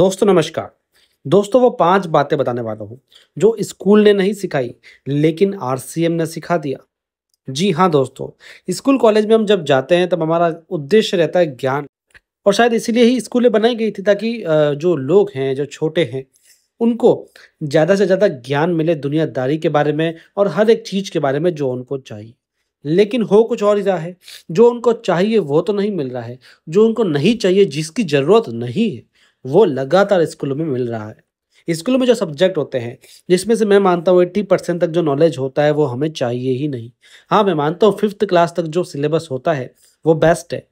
दोस्तों नमस्कार दोस्तों वो पांच बातें बताने वाला हूँ जो स्कूल ने नहीं सिखाई लेकिन आरसीएम ने सिखा दिया जी हाँ दोस्तों स्कूल कॉलेज में हम जब जाते हैं तब हमारा उद्देश्य रहता है ज्ञान और शायद इसीलिए ही स्कूलें बनाई गई थी ताकि जो लोग हैं जो छोटे हैं उनको ज़्यादा से ज़्यादा ज्ञान मिले दुनियादारी के बारे में और हर एक चीज़ के बारे में जो उनको चाहिए लेकिन हो कुछ और ही रहा है जो उनको चाहिए वो तो नहीं मिल रहा है जो उनको नहीं चाहिए जिसकी ज़रूरत नहीं है वो लगातार स्कूलों में मिल रहा है स्कूलों में जो सब्जेक्ट होते हैं जिसमें से मैं मानता हूँ एट्टी परसेंट तक जो नॉलेज होता है वो हमें चाहिए ही नहीं हाँ मैं मानता हूँ फिफ्थ क्लास तक जो सिलेबस होता है वो बेस्ट है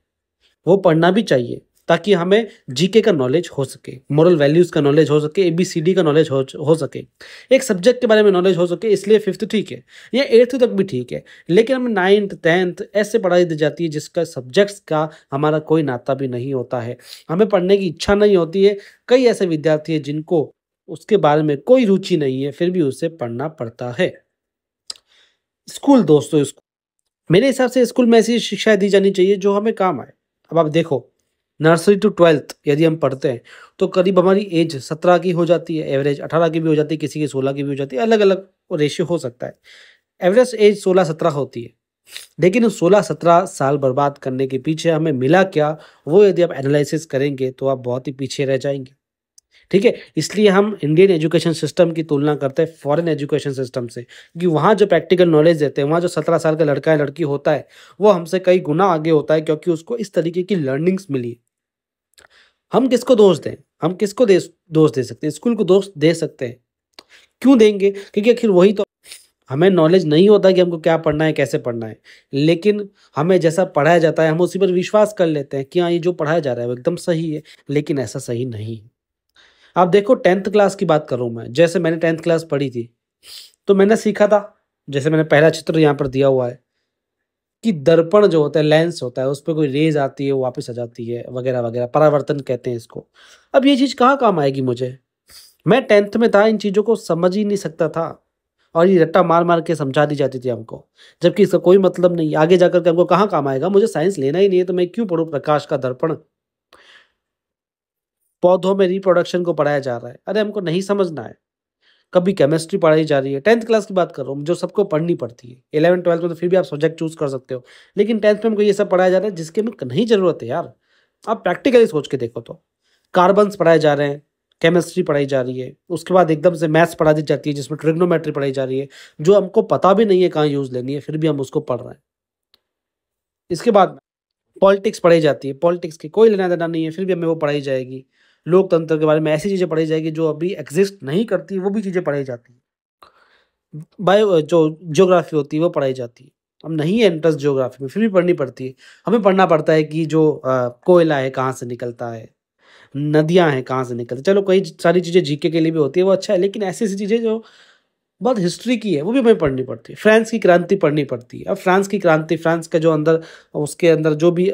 वो पढ़ना भी चाहिए ताकि हमें जीके का नॉलेज हो सके मॉरल वैल्यूज़ का नॉलेज हो सके ए बी सी डी का नॉलेज हो हो सके एक सब्जेक्ट के बारे में नॉलेज हो सके इसलिए फिफ्थ ठीक है या एट्थ तक भी ठीक है लेकिन हमें नाइन्थ टेंथ ऐसे पढ़ाई दी जाती है जिसका सब्जेक्ट्स का हमारा कोई नाता भी नहीं होता है हमें पढ़ने की इच्छा नहीं होती है कई ऐसे विद्यार्थी हैं जिनको उसके बारे में कोई रुचि नहीं है फिर भी उसे पढ़ना पड़ता है स्कूल दोस्तों स्कूल मेरे हिसाब से स्कूल में ऐसी शिक्षा दी जानी चाहिए जो हमें काम आए अब आप देखो नर्सरी टू ट्वेल्थ यदि हम पढ़ते हैं तो करीब हमारी एज सत्रह की हो जाती है एवरेज अठारह की भी हो जाती है किसी की सोलह की भी हो जाती है अलग अलग रेशियो हो सकता है एवरेज एज सोलह सत्रह होती है लेकिन सोलह सत्रह साल बर्बाद करने के पीछे हमें मिला क्या वो यदि आप एनालिसिस करेंगे तो आप बहुत ही पीछे रह जाएंगे ठीक है इसलिए हम इंडियन एजुकेशन सिस्टम की तुलना करते हैं फॉरेन एजुकेशन सिस्टम से क्योंकि वहाँ जो प्रैक्टिकल नॉलेज देते हैं वहाँ जो सत्रह साल का लड़का या लड़की होता है वो हमसे कई गुना आगे होता है क्योंकि उसको इस तरीके की लर्निंग्स मिली हम किसको दोष दें हम किसको दे दोष दे सकते हैं स्कूल को दोष दे सकते हैं क्यों देंगे क्योंकि आखिर वही तो हमें नॉलेज नहीं होता कि हमको क्या पढ़ना है कैसे पढ़ना है लेकिन हमें जैसा पढ़ाया जाता है हम उसी पर विश्वास कर लेते हैं कि हाँ ये जो पढ़ाया जा रहा है वो एकदम सही है लेकिन ऐसा सही नहीं है आप देखो टेंथ क्लास की बात करूँ मैं जैसे मैंने टेंथ क्लास पढ़ी थी तो मैंने सीखा था जैसे मैंने पहला चित्र यहाँ पर दिया हुआ है कि दर्पण जो होता है लेंस होता है उस पर कोई रेज आती है वो वापस आ जाती है वगैरह वगैरह परावर्तन कहते हैं इसको अब ये चीज़ कहाँ काम आएगी मुझे मैं टेंथ में था इन चीज़ों को समझ ही नहीं सकता था और ये रट्टा मार मार के समझा दी जाती थी हमको जबकि इसका कोई मतलब नहीं आगे जाकर के हमको कहाँ काम आएगा मुझे साइंस लेना ही नहीं है तो मैं क्यों पढ़ूँ प्रकाश का दर्पण पौधों में रिप्रोडक्शन को पढ़ाया जा रहा है अरे हमको नहीं समझना है कभी केमिस्ट्री पढ़ाई जा रही है टेंथ क्लास की बात कर रहा हूँ जो सबको पढ़नी पड़ती है इलेवन ट्वेल्थ में तो फिर भी आप सब्जेक्ट चूज कर सकते हो लेकिन टेंथ में हमको ये सब पढ़ाया जा रहा है जिसके हमें नहीं ज़रूरत है यार आप प्रैक्टिकली सोच के देखो तो कार्बन्स पढ़ाए जा रहे हैं केमिस्ट्री पढ़ाई जा रही है उसके बाद एकदम से मैथ्स पढ़ा दी जाती है जिसमें ट्रिग्नोमेट्री पढ़ाई जा रही है जो हमको पता भी नहीं है कहाँ यूज़ लेनी है फिर भी हम उसको पढ़ रहे हैं इसके बाद पॉलिटिक्स पढ़ाई जाती है पॉलिटिक्स की कोई लेना देना नहीं है फिर भी हमें वो पढ़ाई जाएगी लोकतंत्र के बारे में ऐसी चीज़ें पढ़ी जाएगी जो अभी एग्जिस्ट नहीं करती वो भी चीज़ें पढ़ाई जाती है बायो जो जियोग्राफी होती है वो पढ़ाई जाती है हम नहीं है इंटरेस्ट जियोग्राफी में फिर भी पढ़नी पड़ती है हमें पढ़ना पड़ता है कि जो कोयला है कहाँ से निकलता है नदियाँ हैं कहाँ से निकलती चलो कई सारी चीज़ें जीके के लिए भी होती है वो अच्छा है लेकिन ऐसी ऐसी चीज़ें जो बहुत हिस्ट्री की है वो भी हमें पढ़नी पड़ती है फ्रांस की क्रांति पढ़नी पड़ती है अब फ्रांस की क्रांति फ्रांस का जो अंदर उसके अंदर जो भी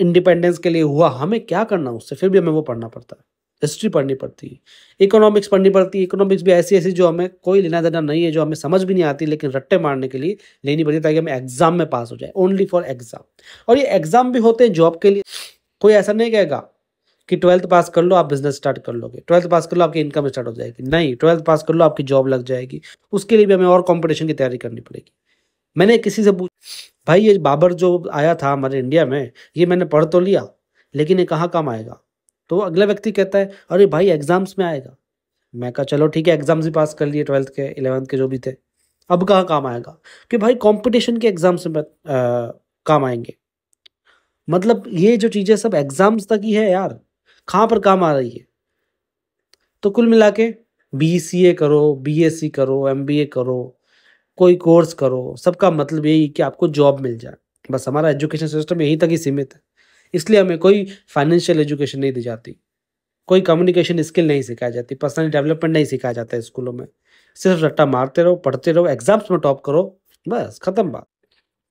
इंडिपेंडेंस के लिए हुआ हमें क्या करना उससे फिर भी हमें वो पढ़ना पड़ता है हिस्ट्री पढ़नी पड़ती है इकोनॉमिक्स पढ़नी पड़ती है इकोनॉमिक्स भी ऐसी ऐसी जो हमें कोई लेना देना नहीं है जो हमें समझ भी नहीं आती लेकिन रट्टे मारने के लिए लेनी पड़ती है ताकि हम एग्जाम में पास हो जाए ओनली फॉर एग्जाम और ये एग्जाम भी होते हैं जॉब के लिए कोई ऐसा नहीं कहेगा कि ट्वेल्थ पास कर लो आप बिजनेस स्टार्ट कर लोगे ट्वेल्थ पास कर लो आपकी इनकम स्टार्ट हो जाएगी नहीं ट्वेल्थ पास कर लो आपकी जॉब लग जाएगी उसके लिए भी हमें और कॉम्पिटिशन की तैयारी करनी पड़ेगी मैंने किसी से पूछ भाई ये बाबर जो आया था हमारे इंडिया में ये मैंने पढ़ तो लिया लेकिन ये कहाँ काम आएगा तो अगला व्यक्ति कहता है अरे भाई एग्ज़ाम्स में आएगा मैं कहा चलो ठीक है एग्ज़ाम्स भी पास कर लिए ट्वेल्थ के इलेवंथ के जो भी थे अब कहाँ काम आएगा कि भाई कॉम्पिटिशन के एग्ज़ाम्स में काम आएंगे मतलब ये जो चीज़ें सब एग्ज़ाम्स तक ही है यार कहाँ पर काम आ रही है तो कुल मिला के बी सी ए करो बी एस सी करो एम बी ए करो कोई कोर्स करो सबका मतलब यही कि आपको जॉब मिल जाए बस हमारा एजुकेशन सिस्टम यहीं तक ही सीमित है इसलिए हमें कोई फाइनेंशियल एजुकेशन नहीं दी जाती कोई कम्युनिकेशन स्किल नहीं सिखाई जाती पर्सनल डेवलपमेंट नहीं सिखाया जाता है स्कूलों में सिर्फ रट्टा मारते रहो पढ़ते रहो एग्जाम्स में टॉप करो बस खत्म बात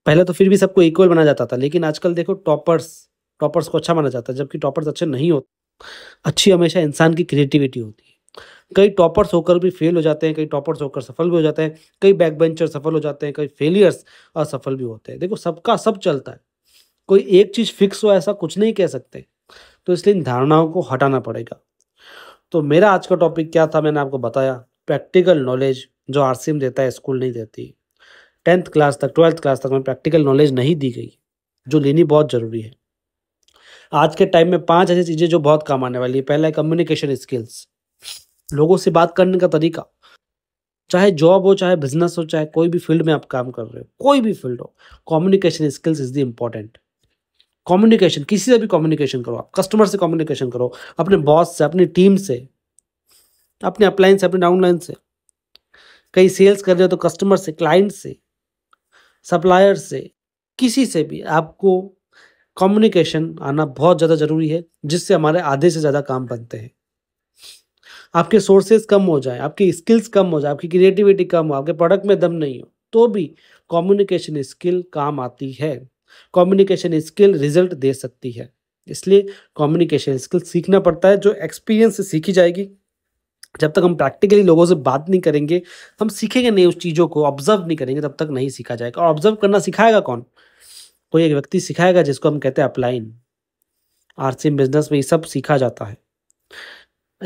पहले तो फिर भी सबको इक्वल माना जाता था लेकिन आजकल देखो टॉपर्स टॉपर्स को अच्छा माना जाता है जबकि टॉपर्स अच्छे नहीं होते अच्छी हमेशा इंसान की क्रिएटिविटी होती है कई टॉपर्स होकर भी फेल हो जाते हैं कई टॉपर्स होकर सफल भी हो जाते हैं कई बैक बेंचर सफल हो जाते हैं कई फेलियर्स असफल भी होते हैं देखो सबका सब चलता है कोई एक चीज़ फिक्स हो ऐसा कुछ नहीं कह सकते तो इसलिए इन धारणाओं को हटाना पड़ेगा तो मेरा आज का टॉपिक क्या था मैंने आपको बताया प्रैक्टिकल नॉलेज जो आर देता है स्कूल नहीं देती टेंथ क्लास तक ट्वेल्थ क्लास तक में प्रैक्टिकल नॉलेज नहीं दी गई जो लेनी बहुत ज़रूरी है आज के टाइम में पांच ऐसी चीज़ें जो बहुत काम आने वाली है पहला है कम्युनिकेशन स्किल्स लोगों से बात करने का तरीका चाहे जॉब हो चाहे बिजनेस हो चाहे कोई भी फील्ड में आप काम कर रहे हो कोई भी फील्ड हो communication skills is the important communication किसी से भी कम्युनिकेशन करो आप कस्टमर से कम्युनिकेशन करो अपने बॉस से अपनी टीम से अपने अपलाइन से अपने डाउनलाइन से कहीं सेल्स कर रहे हो तो कस्टमर से क्लाइंट से सप्लायर से किसी से भी आपको कम्युनिकेशन आना बहुत ज़्यादा ज़रूरी है जिससे हमारे आधे से ज़्यादा काम बनते हैं आपके सोर्सेज कम हो जाए आपकी स्किल्स कम हो जाए आपकी क्रिएटिविटी कम हो आपके प्रोडक्ट में दम नहीं हो तो भी कम्युनिकेशन स्किल काम आती है कम्युनिकेशन स्किल रिजल्ट दे सकती है इसलिए कम्युनिकेशन स्किल सीखना पड़ता है जो एक्सपीरियंस से सीखी जाएगी जब तक हम प्रैक्टिकली लोगों से बात नहीं करेंगे हम सीखेंगे नहीं उस चीज़ों को ऑब्जर्व नहीं करेंगे तब तक नहीं सीखा जाएगा और ऑब्जर्व करना सिखाएगा कौन कोई एक व्यक्ति सिखाएगा जिसको हम कहते हैं अपलाइन आर बिजनेस में ये सब सीखा जाता है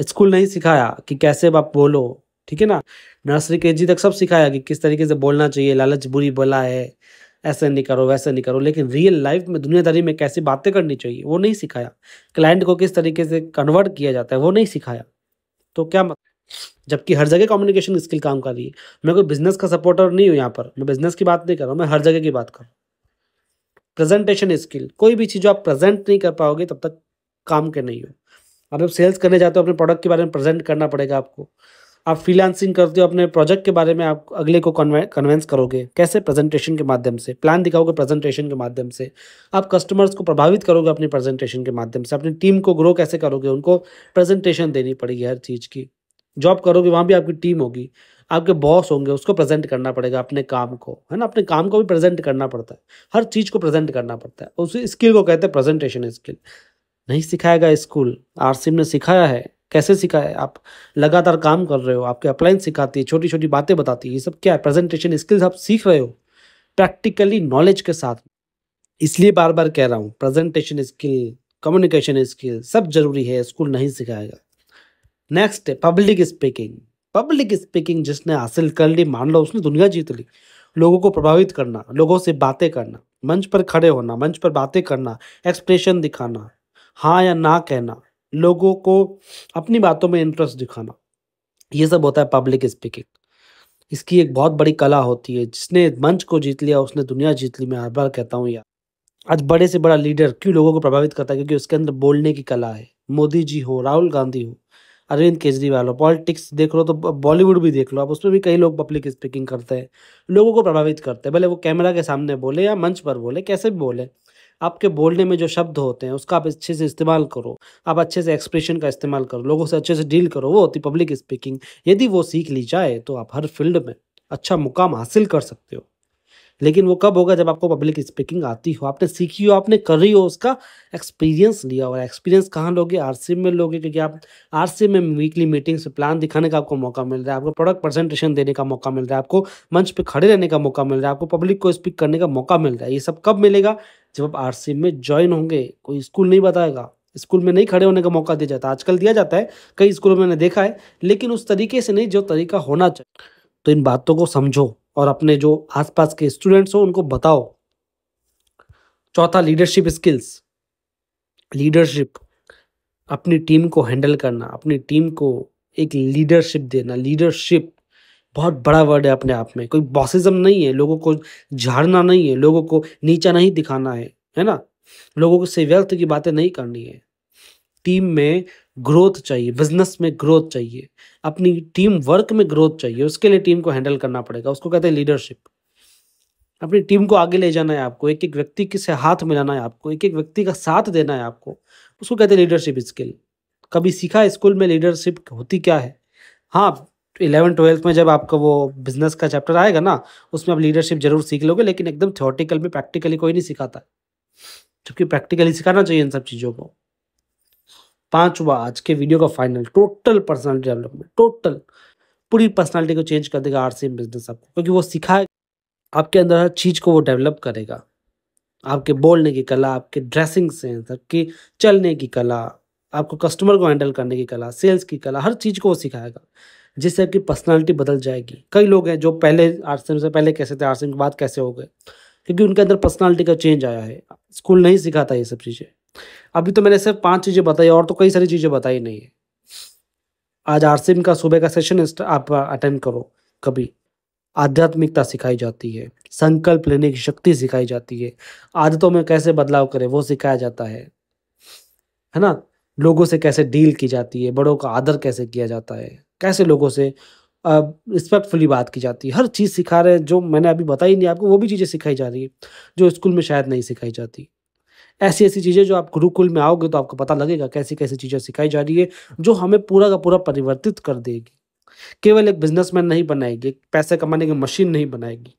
स्कूल नहीं सिखाया कि कैसे आप बोलो ठीक है ना नर्सरी के जी तक सब सिखाया कि किस तरीके से बोलना चाहिए लालच बुरी बला है ऐसे नहीं करो वैसे नहीं करो लेकिन रियल लाइफ में दुनियादारी में कैसी बातें करनी चाहिए वो नहीं सिखाया क्लाइंट को किस तरीके से कन्वर्ट किया जाता है वो नहीं सिखाया तो क्या मतलब जबकि हर जगह कम्युनिकेशन स्किल काम कर रही है मैं कोई बिजनेस का सपोर्टर नहीं हूँ यहाँ पर मैं बिजनेस की बात नहीं कर रहा हूँ मैं हर जगह की बात कर रहा हूँ प्रेजेंटेशन स्किल कोई भी चीज़ जो आप प्रेजेंट नहीं कर पाओगे तब तक काम के नहीं हो आप जब सेल्स करने जाते हो अपने प्रोडक्ट के बारे में प्रेजेंट करना पड़ेगा आपको आप फ्रीलांसिंग करते हो अपने प्रोजेक्ट के बारे में आप अगले को कन्वेंस करोगे कैसे प्रेजेंटेशन के माध्यम से प्लान दिखाओगे प्रेजेंटेशन के माध्यम से आप कस्टमर्स को प्रभावित करोगे अपनी प्रेजेंटेशन के माध्यम से अपनी टीम को ग्रो कैसे करोगे उनको प्रेजेंटेशन देनी पड़ेगी हर चीज़ की जॉब करोगे वहाँ भी आपकी टीम होगी आपके बॉस होंगे उसको प्रेजेंट करना पड़ेगा अपने काम को है ना अपने काम को भी प्रेजेंट करना पड़ता है हर चीज़ को प्रेजेंट करना पड़ता है उसी स्किल को कहते हैं प्रेजेंटेशन स्किल नहीं सिखाएगा स्कूल आरसीम ने सिखाया है कैसे सिखाया है आप लगातार काम कर रहे हो आपके अप्लाइंस सिखाती है छोटी छोटी बातें बताती है ये सब क्या है प्रेजेंटेशन स्किल्स आप सीख रहे हो प्रैक्टिकली नॉलेज के साथ इसलिए बार बार कह रहा हूँ प्रेजेंटेशन स्किल कम्युनिकेशन स्किल सब जरूरी है स्कूल नहीं सिखाएगा नेक्स्ट है पब्लिक स्पीकिंग पब्लिक स्पीकिंग जिसने हासिल कर ली मान लो उसने दुनिया जीत ली लोगों को प्रभावित करना लोगों से बातें करना मंच पर खड़े होना मंच पर बातें करना एक्सप्रेशन दिखाना हाँ या ना कहना लोगों को अपनी बातों में इंटरेस्ट दिखाना ये सब होता है पब्लिक स्पीकिंग इसकी एक बहुत बड़ी कला होती है जिसने मंच को जीत लिया उसने दुनिया जीत ली मैं हर बार कहता हूँ यार आज बड़े से बड़ा लीडर क्यों लोगों को प्रभावित करता है क्योंकि उसके अंदर बोलने की कला है मोदी जी हो राहुल गांधी हो अरविंद केजरीवाल हो पॉलिटिक्स देख लो तो बॉलीवुड भी देख लो आप उसमें भी कई लोग पब्लिक स्पीकिंग करते हैं लोगों को प्रभावित करते हैं भले वो कैमरा के सामने बोले या मंच पर बोले कैसे भी बोले आपके बोलने में जो शब्द होते हैं उसका आप अच्छे से इस्तेमाल करो आप अच्छे से एक्सप्रेशन का इस्तेमाल करो लोगों से अच्छे से डील करो वो होती पब्लिक स्पीकिंग यदि वो सीख ली जाए तो आप हर फील्ड में अच्छा मुकाम हासिल कर सकते हो लेकिन वो कब होगा जब आपको पब्लिक स्पीकिंग आती हो आपने सीखी हो आपने कर रही हो उसका एक्सपीरियंस लिया और एक्सपीरियंस कहाँ लोगे आर में लोगे क्योंकि आप आर में वीकली मीटिंग्स प्लान दिखाने का आपको मौका मिल रहा है आपको प्रोडक्ट प्रेजेंटेशन देने का मौका मिल रहा है आपको मंच पर खड़े रहने का मौका मिल रहा है आपको पब्लिक को स्पीक करने का मौका मिल रहा है ये सब कब मिलेगा जब आप आर में ज्वाइन होंगे कोई स्कूल नहीं बताएगा स्कूल में नहीं खड़े होने का मौका दिया जाता है आजकल दिया जाता है कई स्कूलों में मैंने देखा है लेकिन उस तरीके से नहीं जो तरीका होना चाहिए तो इन बातों को समझो और अपने जो आसपास के स्टूडेंट्स हो उनको बताओ चौथा लीडरशिप स्किल्स लीडरशिप अपनी टीम को हैंडल करना अपनी टीम को एक लीडरशिप देना लीडरशिप बहुत बड़ा वर्ड है अपने आप में कोई बॉसिज्म नहीं है लोगों को झाड़ना नहीं है लोगों को नीचा नहीं दिखाना है है ना लोगों को से व्यर्थ की बातें नहीं करनी है टीम में ग्रोथ चाहिए बिजनेस में ग्रोथ चाहिए अपनी टीम वर्क में ग्रोथ चाहिए उसके लिए टीम को हैंडल करना पड़ेगा उसको कहते हैं लीडरशिप अपनी टीम को आगे ले जाना है आपको एक एक व्यक्ति के से हाथ मिलाना है आपको एक एक व्यक्ति का साथ देना है आपको उसको कहते हैं लीडरशिप स्किल कभी सीखा स्कूल में लीडरशिप होती क्या है हाँ इलेवन ट्वेल्थ में जब आपका वो बिजनेस का चैप्टर आएगा ना उसमें आप लीडरशिप जरूर सीख लोगे लेकिन एकदम थियोटिकल में प्रैक्टिकली कोई नहीं सिखाता जबकि प्रैक्टिकली सिखाना चाहिए इन सब चीज़ों को पांचवा आज के वीडियो का final total personality development total पूरी पर्सनालिटी को चेंज कर देगा आरसीएम बिजनेस आपको क्योंकि वो सिखाए आपके अंदर हर चीज़ को वो डेवलप करेगा आपके बोलने की कला आपके ड्रेसिंग सेंस आपकी चलने की कला आपको कस्टमर को हैंडल करने की कला सेल्स की कला हर चीज़ को वो सिखाएगा जिससे आपकी पर्सनालिटी बदल जाएगी कई लोग हैं जो पहले आरसीएम से पहले कैसे थे एम के बाद कैसे हो गए क्योंकि उनके अंदर पर्सनालिटी का चेंज आया है स्कूल नहीं सिखाता ये सब चीज़ें अभी तो मैंने सिर्फ पांच चीज़ें बताई और तो कई सारी चीज़ें बताई नहीं है आज आर का सुबह का सेशन आप अटेंड करो कभी आध्यात्मिकता सिखाई जाती है संकल्प लेने की शक्ति सिखाई जाती है आदतों में कैसे बदलाव करें वो सिखाया जाता है है ना लोगों से कैसे डील की जाती है बड़ों का आदर कैसे किया जाता है कैसे लोगों से रिस्पेक्टफुली बात की जाती है हर चीज़ सिखा रहे हैं जो मैंने अभी बताई नहीं आपको वो भी चीज़ें सिखाई जा रही है जो स्कूल में शायद नहीं सिखाई जाती ऐसी ऐसी चीज़ें जो आप गुरुकुल में आओगे तो आपको पता लगेगा कैसी कैसी चीज़ें सिखाई जा रही है जो हमें पूरा का पूरा परिवर्तित कर देगी केवल एक बिजनेसमैन नहीं बनाएगी एक पैसे कमाने की मशीन नहीं बनाएगी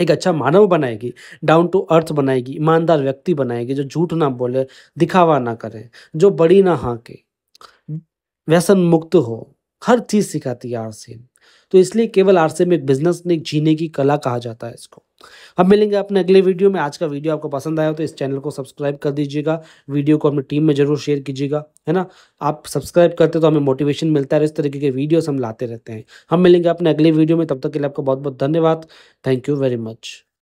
एक अच्छा मानव बनाएगी डाउन टू अर्थ बनाएगी ईमानदार व्यक्ति बनाएगी जो झूठ ना बोले दिखावा ना करे जो बड़ी ना हाँके व्यसन मुक्त हो हर चीज़ सिखाती है आरसीएम तो इसलिए केवल आरसीएम एक बिजनेस नहीं जीने की कला कहा जाता है इसको हम मिलेंगे अपने अगले वीडियो में आज का वीडियो आपको पसंद आया तो इस चैनल को सब्सक्राइब कर दीजिएगा वीडियो को अपनी टीम में जरूर शेयर कीजिएगा है ना आप सब्सक्राइब करते तो हमें मोटिवेशन मिलता है इस तरीके के वीडियोस हम लाते रहते हैं हम मिलेंगे अपने अगले वीडियो में तब तक के लिए आपका बहुत बहुत धन्यवाद थैंक यू वेरी मच